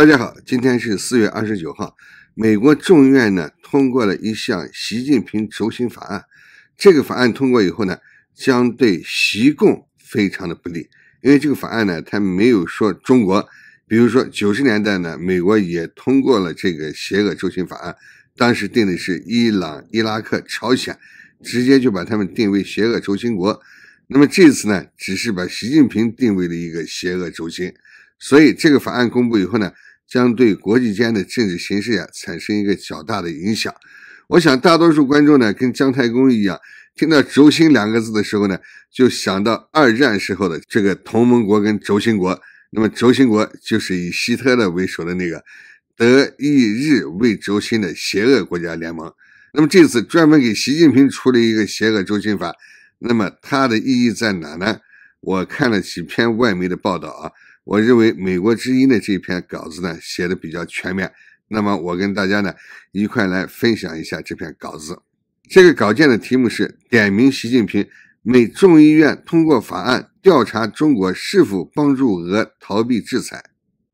大家好，今天是四月二十九号。美国众院呢通过了一项习近平轴心法案。这个法案通过以后呢，将对习共非常的不利，因为这个法案呢，它没有说中国。比如说九十年代呢，美国也通过了这个邪恶轴心法案，当时定的是伊朗、伊拉克、朝鲜，直接就把他们定为邪恶轴心国。那么这次呢，只是把习近平定为了一个邪恶轴心。所以这个法案公布以后呢。将对国际间的政治形势呀产生一个较大的影响。我想大多数观众呢，跟姜太公一样，听到“轴心”两个字的时候呢，就想到二战时候的这个同盟国跟轴心国。那么轴心国就是以希特勒为首的那个德意日为轴心的邪恶国家联盟。那么这次专门给习近平出了一个“邪恶轴心法”，那么它的意义在哪呢？我看了几篇外媒的报道啊。我认为美国之音的这篇稿子呢，写的比较全面。那么我跟大家呢一块来分享一下这篇稿子。这个稿件的题目是：点名习近平。美众议院通过法案，调查中国是否帮助俄逃避制裁。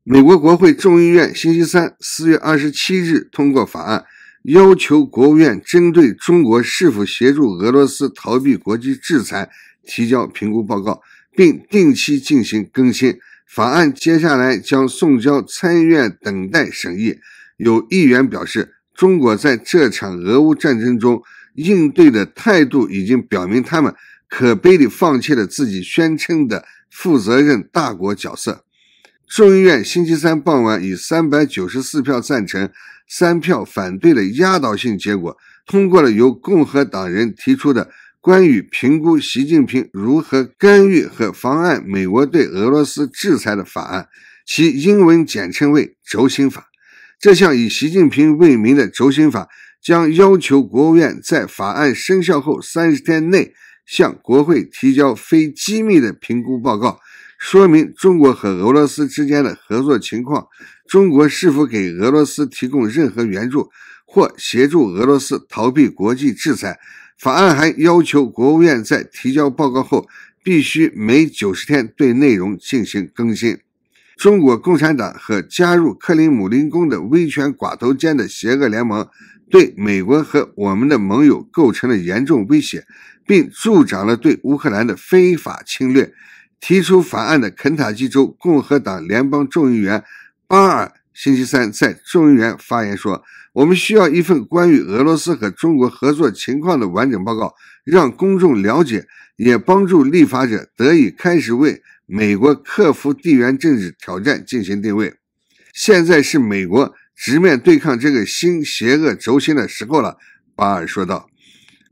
美国国会众议院星期三（四月二十七日）通过法案，要求国务院针对中国是否协助俄罗斯逃避国际制裁提交评估报告，并定期进行更新。法案接下来将送交参议院等待审议。有议员表示，中国在这场俄乌战争中应对的态度已经表明，他们可悲地放弃了自己宣称的负责任大国角色。众议院星期三傍晚以三百九十四票赞成、三票反对的压倒性结果，通过了由共和党人提出的。关于评估习近平如何干预和妨碍美国对俄罗斯制裁的法案，其英文简称为“轴心法”。这项以习近平为名的“轴心法”将要求国务院在法案生效后三十天内向国会提交非机密的评估报告，说明中国和俄罗斯之间的合作情况，中国是否给俄罗斯提供任何援助。或协助俄罗斯逃避国际制裁。法案还要求国务院在提交报告后，必须每九十天对内容进行更新。中国共产党和加入克林姆林宫的威权寡头间的邪恶联盟，对美国和我们的盟友构成了严重威胁，并助长了对乌克兰的非法侵略。提出法案的肯塔基州共和党联邦众议员巴尔。星期三，在众议院发言说：“我们需要一份关于俄罗斯和中国合作情况的完整报告，让公众了解，也帮助立法者得以开始为美国克服地缘政治挑战进行定位。现在是美国直面对抗这个新邪恶轴心的时候了。”巴尔说道。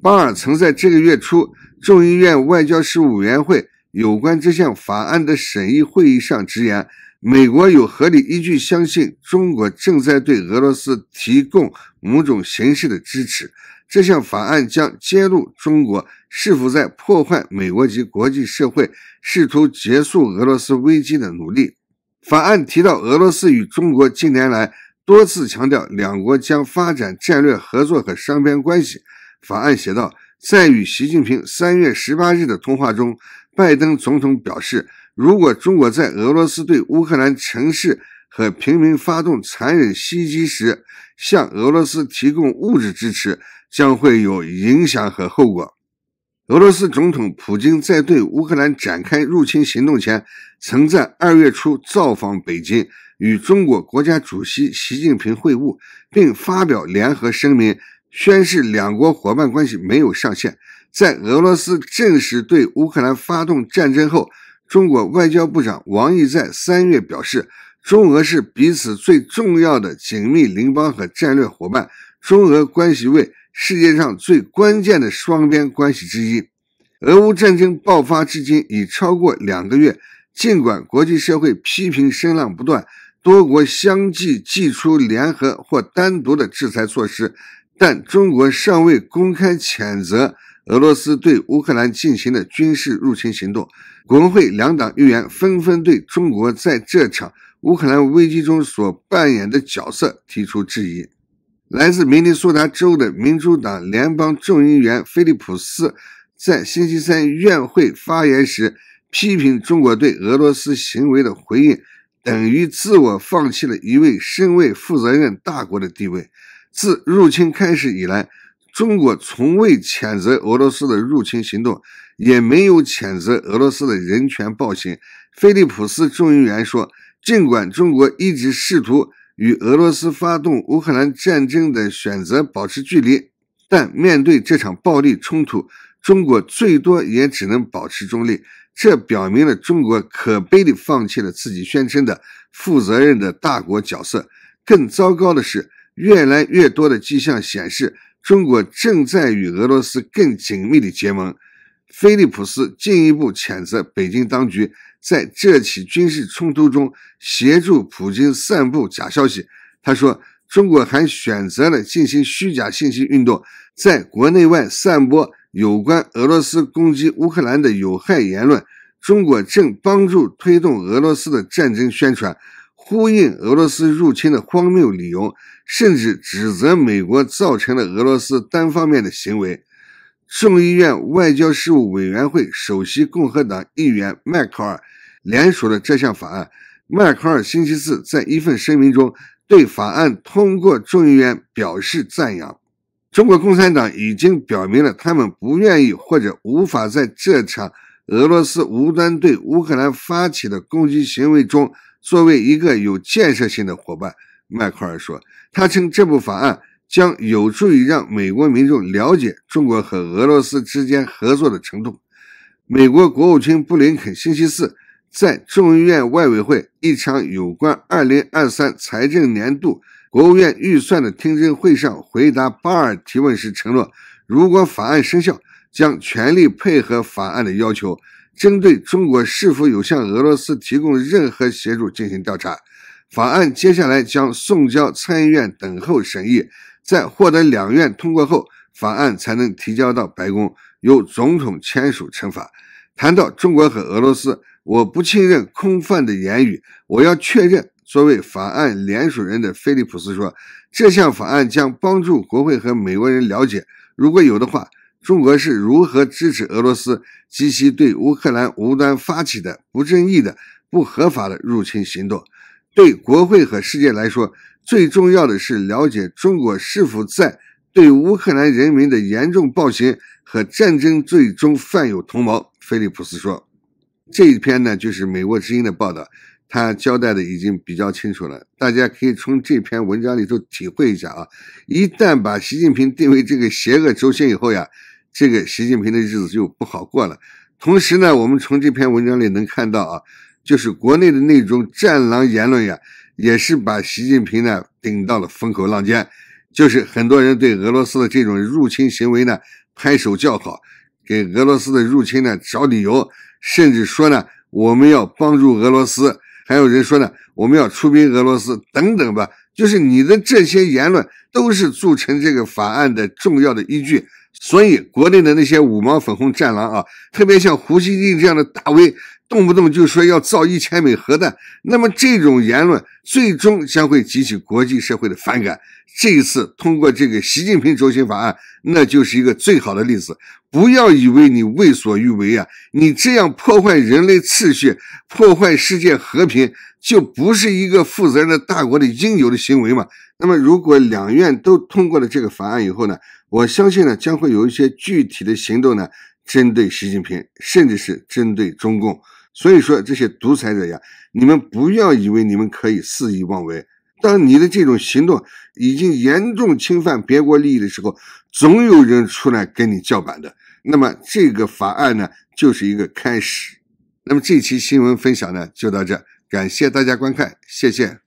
巴尔曾在这个月初众议院外交事务委员会有关这项法案的审议会议上直言。美国有合理依据相信，中国正在对俄罗斯提供某种形式的支持。这项法案将揭露中国是否在破坏美国及国际社会试图结束俄罗斯危机的努力。法案提到，俄罗斯与中国近年来多次强调两国将发展战略合作和双边关系。法案写道，在与习近平三月十八日的通话中，拜登总统表示。如果中国在俄罗斯对乌克兰城市和平民发动残忍袭击时向俄罗斯提供物质支持，将会有影响和后果。俄罗斯总统普京在对乌克兰展开入侵行动前，曾在二月初造访北京，与中国国家主席习近平会晤，并发表联合声明，宣示两国伙伴关系没有上限。在俄罗斯正式对乌克兰发动战争后，中国外交部长王毅在三月表示，中俄是彼此最重要的紧密邻邦和战略伙伴，中俄关系为世界上最关键的双边关系之一。俄乌战争爆发至今已超过两个月，尽管国际社会批评声浪不断，多国相继祭出联合或单独的制裁措施，但中国尚未公开谴责。俄罗斯对乌克兰进行的军事入侵行动，国会两党议员纷纷对中国在这场乌克兰危机中所扮演的角色提出质疑。来自明尼苏达州的民主党联邦众议员菲利普斯在星期三院会发言时，批评中国对俄罗斯行为的回应等于自我放弃了一位身为负责任大国的地位。自入侵开始以来，中国从未谴责俄罗斯的入侵行动，也没有谴责俄罗斯的人权暴行。菲利普斯众议员说：“尽管中国一直试图与俄罗斯发动乌克兰战争的选择保持距离，但面对这场暴力冲突，中国最多也只能保持中立。这表明了中国可悲地放弃了自己宣称的负责任的大国角色。更糟糕的是，越来越多的迹象显示。”中国正在与俄罗斯更紧密的结盟。菲利普斯进一步谴责北京当局在这起军事冲突中协助普京散布假消息。他说：“中国还选择了进行虚假信息运动，在国内外散播有关俄罗斯攻击乌克兰的有害言论。中国正帮助推动俄罗斯的战争宣传。”呼应俄罗斯入侵的荒谬理由，甚至指责美国造成了俄罗斯单方面的行为。众议院外交事务委员会首席共和党议员迈克尔联署了这项法案。迈克尔星期四在一份声明中对法案通过众议院表示赞扬。中国共产党已经表明了他们不愿意或者无法在这场俄罗斯无端对乌克兰发起的攻击行为中。作为一个有建设性的伙伴，迈克尔说：“他称这部法案将有助于让美国民众了解中国和俄罗斯之间合作的程度。”美国国务卿布林肯星期四在众议院外委会一场有关2023财政年度国务院预算的听证会上回答巴尔提问时承诺，如果法案生效，将全力配合法案的要求。针对中国是否有向俄罗斯提供任何协助进行调查，法案接下来将送交参议院等候审议，在获得两院通过后，法案才能提交到白宫由总统签署惩罚。谈到中国和俄罗斯，我不信任空泛的言语，我要确认。作为法案联署人的菲利普斯说：“这项法案将帮助国会和美国人了解，如果有的话。”中国是如何支持俄罗斯及其对乌克兰无端发起的不正义的、不合法的入侵行动？对国会和世界来说，最重要的是了解中国是否在对乌克兰人民的严重暴行和战争最终犯有同谋。”菲利普斯说。这一篇呢，就是《美国之音》的报道，他交代的已经比较清楚了，大家可以从这篇文章里头体会一下啊。一旦把习近平定为这个邪恶轴心以后呀。这个习近平的日子就不好过了。同时呢，我们从这篇文章里能看到啊，就是国内的那种战狼言论呀，也是把习近平呢顶到了风口浪尖。就是很多人对俄罗斯的这种入侵行为呢拍手叫好，给俄罗斯的入侵呢找理由，甚至说呢我们要帮助俄罗斯，还有人说呢我们要出兵俄罗斯等等吧。就是你的这些言论都是促成这个法案的重要的依据。所以，国内的那些五毛、粉红、战狼啊，特别像胡锡进这样的大 V，动不动就说要造一千枚核弹，那么这种言论最终将会激起国际社会的反感。这一次通过这个习近平中心法案，那就是一个最好的例子。不要以为你为所欲为啊，你这样破坏人类秩序、破坏世界和平，就不是一个负责任的大国的应有的行为嘛。那么，如果两院都通过了这个法案以后呢？我相信呢，将会有一些具体的行动呢，针对习近平，甚至是针对中共。所以说，这些独裁者呀，你们不要以为你们可以肆意妄为。当你的这种行动已经严重侵犯别国利益的时候，总有人出来跟你叫板的。那么，这个法案呢，就是一个开始。那么，这期新闻分享呢，就到这，感谢大家观看，谢谢。